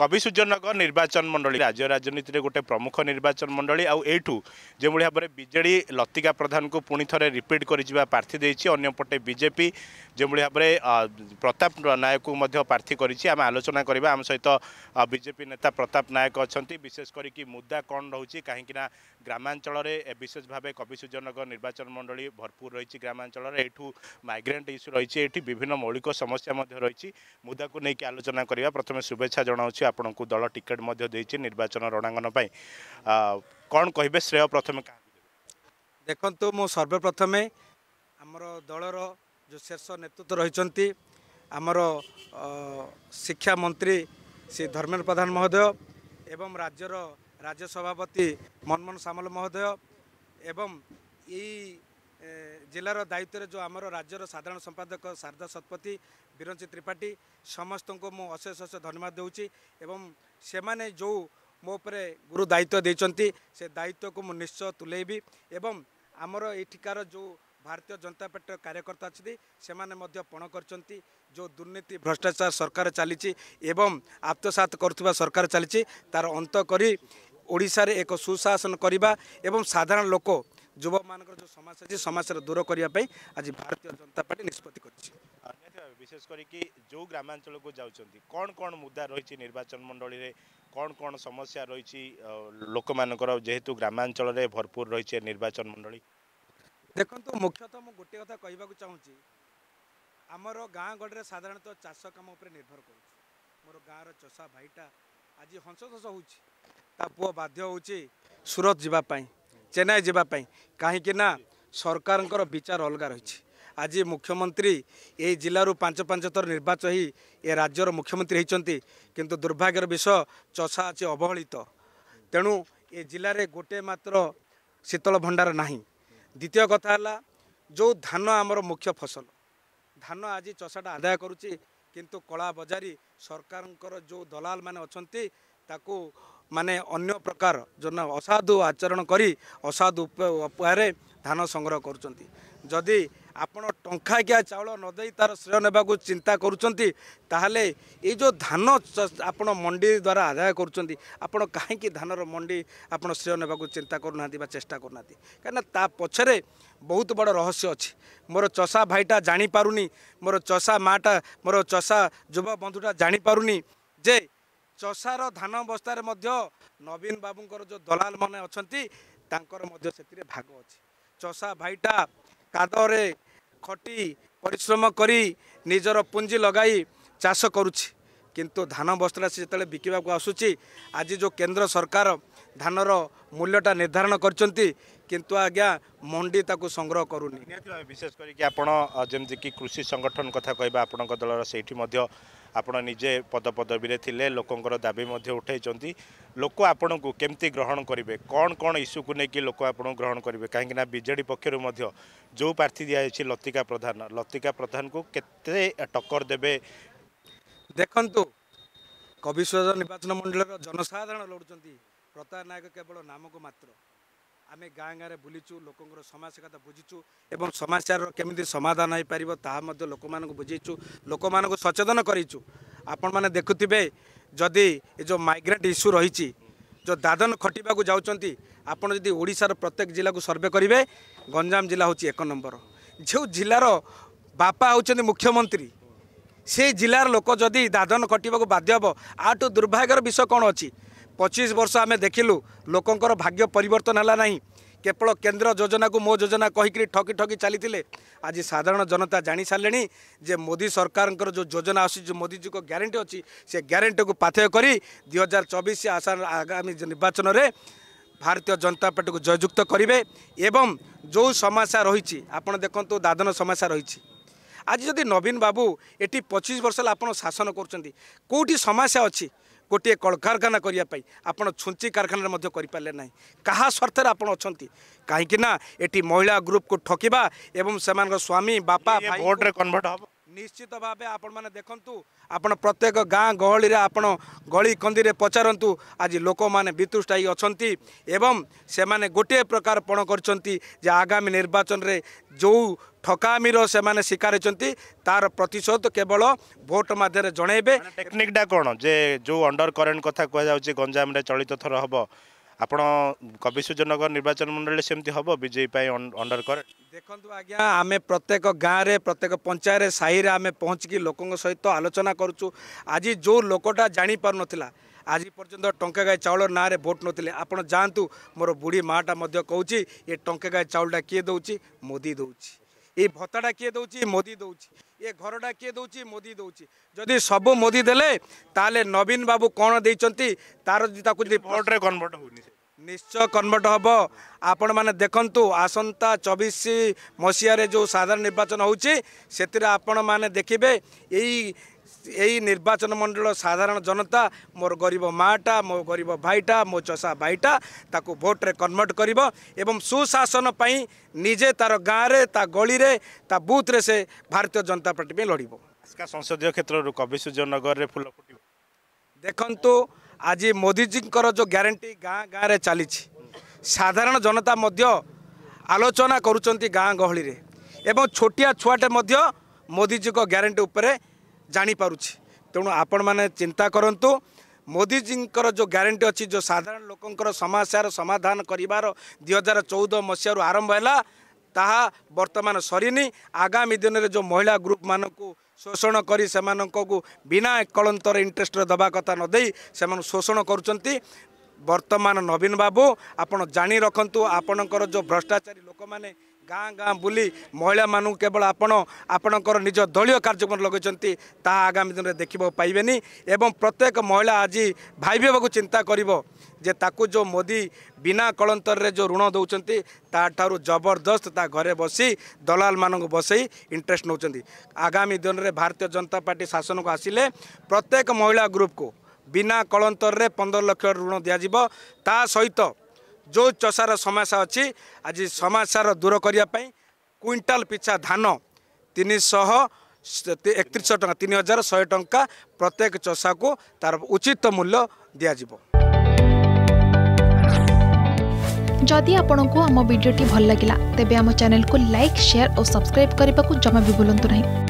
কবি সূর্যনগর নির্বাচন মন্ডলী রাজ্য রাজনীতিতে গোটে প্রমুখ নির্বাচন মন্ডলী আইঠু যেভাবে ভাবে বিজেডি লতিকা প্রধান পুঁ থে রিপিট করে যা প্রার্থী দিয়েছে অন্যপটে বিজেপি যেভাবে ভাবে প্রতাপ নায়ক প্রার্থী করেছি আমি আলোচনা করা আমার সহ বিজেপি নেতা প্রতাপ নায়ক অশেষ বিশেষ করি মুদা কণ রয়েছে কিনা গ্রামাঞ্চলের বিশেষ ভাবে কবি সূর্যনগর নির্বাচন মন্ডলী ভরপুর রয়েছে গ্রামাঞ্চলের এইঠু মাইগ্রেট ইস্যু রয়েছে এটি বিভিন্ন মৌলিক সমস্যা রয়েছে মুদাকে নিয়ে আলোচনা করা প্রথমে শুভেচ্ছা জনাওছি ଆପଣଙ୍କୁ ଦଳ ଟିକେଟ୍ ମଧ୍ୟ ଦେଇଛି ନିର୍ବାଚନ ରଣାଙ୍ଗନ ପାଇଁ କ'ଣ କହିବେ ଶ୍ରେୟ ପ୍ରଥମେ ଦେଖନ୍ତୁ ମୁଁ ସର୍ବପ୍ରଥମେ ଆମର ଦଳର ଯେଉଁ ଶୀର୍ଷ ନେତୃତ୍ୱ ରହିଛନ୍ତି ଆମର ଶିକ୍ଷାମନ୍ତ୍ରୀ ଶ୍ରୀ ଧର୍ମେନ୍ଦ୍ର ପ୍ରଧାନ ମହୋଦୟ ଏବଂ ରାଜ୍ୟର ରାଜ୍ୟ ସଭାପତି ମନମୋହନ ସାମଲ ମହୋଦୟ ଏବଂ ଏଇ জেলার দায়িত্বরে যে আমার রাজ্যের সাধারণ সম্পাদক শারদা শতপথী বীরঞ্চি ত্রিপাঠী সমস্ত মু অশেষ অশেষ ধন্যবাদ দেছি এবং সেমানে যে মো উপরে গুরু দায়িত্ব দিয়েছেন সে দায়িত্বকে মু নিশ্চয় তুলেইবি এবং আমার এঠিকার যে ଭାରତୀୟ ଜନତା ପାର୍ଟିର কার্যকর্তা ଅଛନ୍ତି ସେମାନେ ମଧ୍ୟ ପଣ କରିଛନ୍ତି ଯେଉଁ ଦୁର୍ନୀତି ଭ୍ରଷ୍ଟାଚାର ସରକାର ଚାଲିଛି ଏବଂ ଆତ୍ମସାତ କରୁଥିବା ସରକାର ଚାଲିଛି ତାର ଅନ୍ତ କରି ଓଡ଼ିଶାରେ ଏକ ସୁଶାସନ କରିବା ଏବଂ ସାଧାରଣ ଲୋକ ଯୁବମାନଙ୍କର ଯେଉଁ ସମସ୍ୟା ଅଛି ସମସ୍ୟାର ଦୂର କରିବା ପାଇଁ ଆଜି ଭାରତୀୟ ଜନତା ପାର୍ଟି ନିଷ୍ପତ୍ତି କରିଛି ବିଶେଷ କରିକି ଯେଉଁ ଗ୍ରାମାଞ୍ଚଳକୁ ଯାଉଛନ୍ତି କ'ଣ କ'ଣ ମୁଦ୍ଦା ରହିଛି ନିର୍ବାଚନ ମଣ୍ଡଳୀରେ କ'ଣ କ'ଣ ସମସ୍ୟା ରହିଛି ଲୋକମାନଙ୍କର ଯେହେତୁ ଗ୍ରାମାଞ୍ଚଳରେ ଭରପୁର ରହିଛି ଏ ନିର୍ବାଚନ ମଣ୍ଡଳୀ ଦେଖନ୍ତୁ ମୁଖ୍ୟତଃ ମୁଁ ଗୋଟିଏ କଥା କହିବାକୁ ଚାହୁଁଛି ଆମର ଗାଁ ଗହଳିରେ ସାଧାରଣତଃ ଚାଷ କାମ ଉପରେ ନିର୍ଭର କରୁଛି ମୋର ଗାଁର ଚଷା ଭାଇଟା ଆଜି ହଂସଧସ ହେଉଛି ତା ପୁଅ ବାଧ୍ୟ ହେଉଛି ସୁରତ ଯିବା ପାଇଁ ଚେନ୍ନାଇ ଯିବା ପାଇଁ କାହିଁକିନା ସରକାରଙ୍କର ବିଚାର ଅଲଗା ରହିଛି ଆଜି ମୁଖ୍ୟମନ୍ତ୍ରୀ ଏହି ଜିଲ୍ଲାରୁ ପାଞ୍ଚ ପାଞ୍ଚ ଥର ନିର୍ବାଚନ ହୋଇ ଏ ରାଜ୍ୟର ମୁଖ୍ୟମନ୍ତ୍ରୀ ହୋଇଛନ୍ତି କିନ୍ତୁ ଦୁର୍ଭାଗ୍ୟର ବିଷୟ ଚଷା ଅଛି ଅବହେଳିତ ତେଣୁ ଏ ଜିଲ୍ଲାରେ ଗୋଟିଏ ମାତ୍ର ଶୀତଳ ଭଣ୍ଡାର ନାହିଁ ଦ୍ୱିତୀୟ କଥା ହେଲା ଯେଉଁ ଧାନ ଆମର ମୁଖ୍ୟ ଫସଲ ଧାନ ଆଜି ଚଷାଟା ଆଦାୟ କରୁଛି କିନ୍ତୁ କଳା ବଜାରୀ ସରକାରଙ୍କର ଯେଉଁ ଦଲାଲମାନେ ଅଛନ୍ତି ତାକୁ ମାନେ ଅନ୍ୟ ପ୍ରକାର ଜନ ଅସାଧୁ ଆଚରଣ କରି ଅସାଧୁ ଉପାୟରେ ଧାନ ସଂଗ୍ରହ କରୁଛନ୍ତି ଯଦି ଆପଣ ଟଙ୍କାକିଆ ଚାଉଳ ନ ଦେଇ ତା'ର ଶ୍ରେୟ ନେବାକୁ ଚିନ୍ତା କରୁଛନ୍ତି ତାହେଲେ ଏଇ ଯେଉଁ ଧାନ ଆପଣ ମଣ୍ଡି ଦ୍ୱାରା ଆଦାୟ କରୁଛନ୍ତି ଆପଣ କାହିଁକି ଧାନର ମଣ୍ଡି ଆପଣ ଶ୍ରେୟ ନେବାକୁ ଚିନ୍ତା କରୁନାହାନ୍ତି ବା ଚେଷ୍ଟା କରୁନାହାନ୍ତି କାହିଁକିନା ତା ପଛରେ ବହୁତ ବଡ଼ ରହସ୍ୟ ଅଛି ମୋର ଚଷା ଭାଇଟା ଜାଣିପାରୁନି ମୋର ଚଷା ମାଆଟା ମୋର ଚଷା ଯୁବ ଜାଣିପାରୁନି ଯେ ଚଷାର ଧାନ ବସ୍ତାରେ ମଧ୍ୟ ନବୀନ ବାବୁଙ୍କର ଯେଉଁ ଦଲାଲମାନେ ଅଛନ୍ତି ତାଙ୍କର ମଧ୍ୟ ସେଥିରେ ଭାଗ ଅଛି ଚଷା ଭାଇଟା କାଦରେ ଖଟି ପରିଶ୍ରମ କରି ନିଜର ପୁଞ୍ଜି ଲଗାଇ ଚାଷ କରୁଛି କିନ୍ତୁ ଧାନ ବସ୍ତାରେ ସେ ଯେତେବେଳେ ବିକିବାକୁ ଆସୁଛି ଆଜି ଯେଉଁ କେନ୍ଦ୍ର ସରକାର ଧାନର ମୂଲ୍ୟଟା ନିର୍ଦ୍ଧାରଣ କରିଛନ୍ତି କିନ୍ତୁ ଆଜ୍ଞା ମଣ୍ଡି ତାକୁ ସଂଗ୍ରହ କରୁନି ବିଶେଷ କରିକି ଆପଣ ଯେମିତିକି କୃଷି ସଂଗଠନ କଥା କହିବା ଆପଣଙ୍କ ଦଳର ସେଇଠି ମଧ୍ୟ ଆପଣ ନିଜେ ପଦପଦବୀରେ ଥିଲେ ଲୋକଙ୍କର ଦାବି ମଧ୍ୟ ଉଠାଇଛନ୍ତି ଲୋକ ଆପଣଙ୍କୁ କେମିତି ଗ୍ରହଣ କରିବେ କ'ଣ କ'ଣ ଇସ୍ୟୁକୁ ନେଇକି ଲୋକ ଆପଣଙ୍କୁ ଗ୍ରହଣ କରିବେ କାହିଁକିନା ବିଜେଡ଼ି ପକ୍ଷରୁ ମଧ୍ୟ ଯେଉଁ ପ୍ରାର୍ଥୀ ଦିଆଯାଇଛି ଲତିକା ପ୍ରଧାନ ଲତିକା ପ୍ରଧାନକୁ କେତେ ଟକ୍କର ଦେବେ ଦେଖନ୍ତୁ କବିଶ୍ୱର ନିର୍ବାଚନ ମଣ୍ଡଳୀର ଜନସାଧାରଣ ଲଢ଼ୁଛନ୍ତି ପ୍ରତାପ ନାୟକ କେବଳ ନାମକୁ ମାତ୍ର ଆମେ ଗାଁ ଗାଁରେ ବୁଲିଛୁ ଲୋକଙ୍କର ସମସ୍ୟା କଥା ବୁଝିଛୁ ଏବଂ ସମସ୍ୟାର କେମିତି ସମାଧାନ ହୋଇପାରିବ ତାହା ମଧ୍ୟ ଲୋକମାନଙ୍କୁ ବୁଝେଇଛୁ ଲୋକମାନଙ୍କୁ ସଚେତନ କରିଛୁ ଆପଣମାନେ ଦେଖୁଥିବେ ଯଦି ଏ ଯେଉଁ ମାଇଗ୍ରାଣ୍ଟ ଇସ୍ୟୁ ରହିଛି ଯେଉଁ ଦାଦନ ଖଟିବାକୁ ଯାଉଛନ୍ତି ଆପଣ ଯଦି ଓଡ଼ିଶାର ପ୍ରତ୍ୟେକ ଜିଲ୍ଲାକୁ ସର୍ଭେ କରିବେ ଗଞ୍ଜାମ ଜିଲ୍ଲା ହେଉଛି ଏକ ନମ୍ବର ଯେଉଁ ଜିଲ୍ଲାର ବାପା ହେଉଛନ୍ତି ମୁଖ୍ୟମନ୍ତ୍ରୀ ସେ ଜିଲ୍ଲାର ଲୋକ ଯଦି ଦାଦନ ଖଟିବାକୁ ବାଧ୍ୟ ହେବ ଆଠୁ ଦୁର୍ଭାଗ୍ୟର ବିଷୟ କ'ଣ ଅଛି ପଚିଶ ବର୍ଷ ଆମେ ଦେଖିଲୁ ଲୋକଙ୍କର ଭାଗ୍ୟ ପରିବର୍ତ୍ତନ ହେଲା ନାହିଁ କେବଳ କେନ୍ଦ୍ର ଯୋଜନାକୁ ମୋ ଯୋଜନା କହିକରି ଠକି ଠକି ଚାଲିଥିଲେ ଆଜି ସାଧାରଣ ଜନତା ଜାଣିସାରିଲେଣି ଯେ ମୋଦି ସରକାରଙ୍କର ଯେଉଁ ଯୋଜନା ଆସୁଛି ଯେଉଁ ମୋଦିଜୀଙ୍କ ଗ୍ୟାରେଣ୍ଟି ଅଛି ସେ ଗ୍ୟାରେଣ୍ଟିକୁ ପାଥେୟ କରି ଦୁଇ ହଜାର ଚବିଶ ଆସା ଆଗାମୀ ନିର୍ବାଚନରେ ଭାରତୀୟ ଜନତା ପାର୍ଟିକୁ ଜୟଯୁକ୍ତ କରିବେ ଏବଂ ଯେଉଁ ସମସ୍ୟା ରହିଛି ଆପଣ ଦେଖନ୍ତୁ ଦାଦନ ସମସ୍ୟା ରହିଛି ଆଜି ଯଦି ନବୀନ ବାବୁ ଏଠି ପଚିଶ ବର୍ଷ ହେଲା ଆପଣ ଶାସନ କରୁଛନ୍ତି କେଉଁଠି ସମସ୍ୟା ଅଛି ଗୋଟିଏ କଳକାରଖାନା କରିବା ପାଇଁ ଆପଣ ଛୁଞ୍ଚି କାରଖାନାରେ ମଧ୍ୟ କରିପାରିଲେ ନାହିଁ କାହା ସ୍ୱାର୍ଥରେ ଆପଣ ଅଛନ୍ତି କାହିଁକି ନା ଏଠି ମହିଳା ଗ୍ରୁପକୁ ଠକିବା ଏବଂ ସେମାନଙ୍କ ସ୍ୱାମୀ ବାପା ଭୋଟରେ କନଭର୍ଟ ହେବ ନିଶ୍ଚିତ ଭାବେ ଆପଣମାନେ ଦେଖନ୍ତୁ ଆପଣ ପ୍ରତ୍ୟେକ ଗାଁ ଗହଳିରେ ଆପଣ ଗଳି କନ୍ଦିରେ ପଚାରନ୍ତୁ ଆଜି ଲୋକମାନେ ବିତୁଷ୍ଟାଇ ଅଛନ୍ତି ଏବଂ ସେମାନେ ଗୋଟିଏ ପ୍ରକାର ପଣ କରିଛନ୍ତି ଯେ ଆଗାମୀ ନିର୍ବାଚନରେ ଯେଉଁ ଠକାମିର ସେମାନେ ଶିକାର ହୋଇଛନ୍ତି ତାର ପ୍ରତିଶୋଧ କେବଳ ଭୋଟ ମାଧ୍ୟମରେ ଜଣାଇବେ ଟେକ୍ନିକଟା କ'ଣ ଯେ ଯେଉଁ ଅଣ୍ଡର କରେଣ୍ଟ କଥା କୁହାଯାଉଛି ଗଞ୍ଜାମରେ ଚଳିତ ଥର ହେବ ଆପଣ କବି ସୂର୍ଯ୍ୟନଗର ନିର୍ବାଚନ ମଣ୍ଡଳୀରେ ସେମିତି ହେବ ବିଜେପି ପାଇଁ ଅଣ୍ଡର କରେ ଦେଖନ୍ତୁ ଆଜ୍ଞା ଆମେ ପ୍ରତ୍ୟେକ ଗାଁରେ ପ୍ରତ୍ୟେକ ପଞ୍ଚାୟତରେ ସାହିରେ ଆମେ ପହଞ୍ଚିକି ଲୋକଙ୍କ ସହିତ ଆଲୋଚନା କରୁଛୁ ଆଜି ଯେଉଁ ଲୋକଟା ଜାଣିପାରୁନଥିଲା ଆଜି ପର୍ଯ୍ୟନ୍ତ ଟଙ୍କା ଗାଈ ଚାଉଳ ନାଁରେ ଭୋଟ୍ ନଥିଲେ ଆପଣ ଯାଆନ୍ତୁ ମୋର ବୁଢ଼ୀ ମାଆଟା ମଧ୍ୟ କହୁଛି ଏ ଟଙ୍କା ଗାଈ ଚାଉଳଟା କିଏ ଦେଉଛି ମୋଦି ଦେଉଛି এই ভত্তাটা কিয়ে দেଉଛି মোদি দেଉଛି এ ঘরটা কিয়ে দেଉଛି মোদি দেଉଛି যদি সবু মোদি দেলে তাহলে নবীন বাবু কোণ দিয়েছেন তার যদি তাকে যদি ভোটরে কনভর্ট হবনি নিশ্চয় কনভর্ট হব আপন মানে দেখন্তু আসন্তা চবিশ মসিহার যে সাধারণ নির্বাচন হচ্ছে সেতিরে আপন মানে দেখিবে এই ଏଇ ନିର୍ବାଚନ ମଣ୍ଡଳ ସାଧାରଣ ଜନତା ମୋର ଗରିବ ମାଆଟା ମୋ ଗରିବ ଭାଇଟା ମୋ ଚଷା ଭାଇଟା ତାକୁ ଭୋଟରେ କନଭର୍ଟ କରିବ ଏବଂ ସୁଶାସନ ପାଇଁ ନିଜେ ତାର ଗାଁରେ ତା ଗଳିରେ ତା ବୁଥରେ ସେ ଭାରତୀୟ ଜନତା ପାର୍ଟି ପାଇଁ ଲଢ଼ିବ ସଂସଦୀୟ କ୍ଷେତ୍ରରୁ କବି ସୂର୍ଯ୍ୟନଗରରେ ଫୁଲ ଫୁଟିବ ଦେଖନ୍ତୁ ଆଜି ମୋଦିଜୀଙ୍କର ଯେଉଁ ଗ୍ୟାରେଣ୍ଟି ଗାଁ ଗାଁରେ ଚାଲିଛି ସାଧାରଣ ଜନତା ମଧ୍ୟ ଆଲୋଚନା କରୁଛନ୍ତି ଗାଁ ଗହଳିରେ ଏବଂ ଛୋଟିଆ ଛୁଆଟେ ମଧ୍ୟ ମୋଦିଜୀଙ୍କ ଗ୍ୟାରେଣ୍ଟି ଉପରେ ଜାଣିପାରୁଛି ତେଣୁ ଆପଣମାନେ ଚିନ୍ତା କରନ୍ତୁ ମୋଦିଜୀଙ୍କର ଯେଉଁ ଗ୍ୟାରେଣ୍ଟି ଅଛି ଯେଉଁ ସାଧାରଣ ଲୋକଙ୍କର ସମସ୍ୟାର ସମାଧାନ କରିବାର ଦୁଇ ହଜାର ଚଉଦ ମସିହାରୁ ଆରମ୍ଭ ହେଲା ତାହା ବର୍ତ୍ତମାନ ସରିନି ଆଗାମୀ ଦିନରେ ଯେଉଁ ମହିଳା ଗ୍ରୁପ୍ମାନଙ୍କୁ ଶୋଷଣ କରି ସେମାନଙ୍କୁ ବିନା କଳନ୍ତର ଇଣ୍ଟରେଷ୍ଟରେ ଦେବା କଥା ନଦେଇ ସେମାନଙ୍କୁ ଶୋଷଣ କରୁଛନ୍ତି ବର୍ତ୍ତମାନ ନବୀନ ବାବୁ ଆପଣ ଜାଣି ରଖନ୍ତୁ ଆପଣଙ୍କର ଯେଉଁ ଭ୍ରଷ୍ଟାଚାରୀ ଲୋକମାନେ ଗାଁ ଗାଁ ବୁଲି ମହିଳାମାନଙ୍କୁ କେବଳ ଆପଣ ଆପଣଙ୍କର ନିଜ ଦଳୀୟ କାର୍ଯ୍ୟକ୍ରମ ଲଗାଇଛନ୍ତି ତାହା ଆଗାମୀ ଦିନରେ ଦେଖିବାକୁ ପାଇବେନି ଏବଂ ପ୍ରତ୍ୟେକ ମହିଳା ଆଜି ଭାବିବାକୁ ଚିନ୍ତା କରିବ ଯେ ତାକୁ ଯେଉଁ ମୋଦି ବିନା କଳନ୍ତରରେ ଯେଉଁ ଋଣ ଦେଉଛନ୍ତି ତାଠାରୁ ଜବରଦସ୍ତ ତା ଘରେ ବସି ଦଲାଲମାନଙ୍କୁ ବସେଇ ଇଣ୍ଟରେଷ୍ଟ ନେଉଛନ୍ତି ଆଗାମୀ ଦିନରେ ଭାରତୀୟ ଜନତା ପାର୍ଟି ଶାସନକୁ ଆସିଲେ ପ୍ରତ୍ୟେକ ମହିଳା ଗ୍ରୁପକୁ ବିନା କଳନ୍ତରରେ ପନ୍ଦର ଲକ୍ଷ ଋଣ ଦିଆଯିବ ତା ସହିତ ଯେଉଁ ଚଷାର ସମସ୍ୟା ଅଛି ଆଜି ସମସ୍ୟାର ଦୂର କରିବା ପାଇଁ କୁଇଣ୍ଟାଲ ପିଛା ଧାନ ତିନିଶହ ଏକତିରିଶହ ଟଙ୍କା ତିନି ହଜାର ଶହେ ଟଙ୍କା ପ୍ରତ୍ୟେକ ଚଷାକୁ ତା'ର ଉଚିତ ମୂଲ୍ୟ ଦିଆଯିବ ଯଦି ଆପଣଙ୍କୁ ଆମ ଭିଡ଼ିଓଟି ଭଲ ଲାଗିଲା ତେବେ ଆମ ଚ୍ୟାନେଲକୁ ଲାଇକ୍ ସେୟାର ଓ ସବସ୍କ୍ରାଇବ୍ କରିବାକୁ ଜମା ବି ଭୁଲନ୍ତୁ ନାହିଁ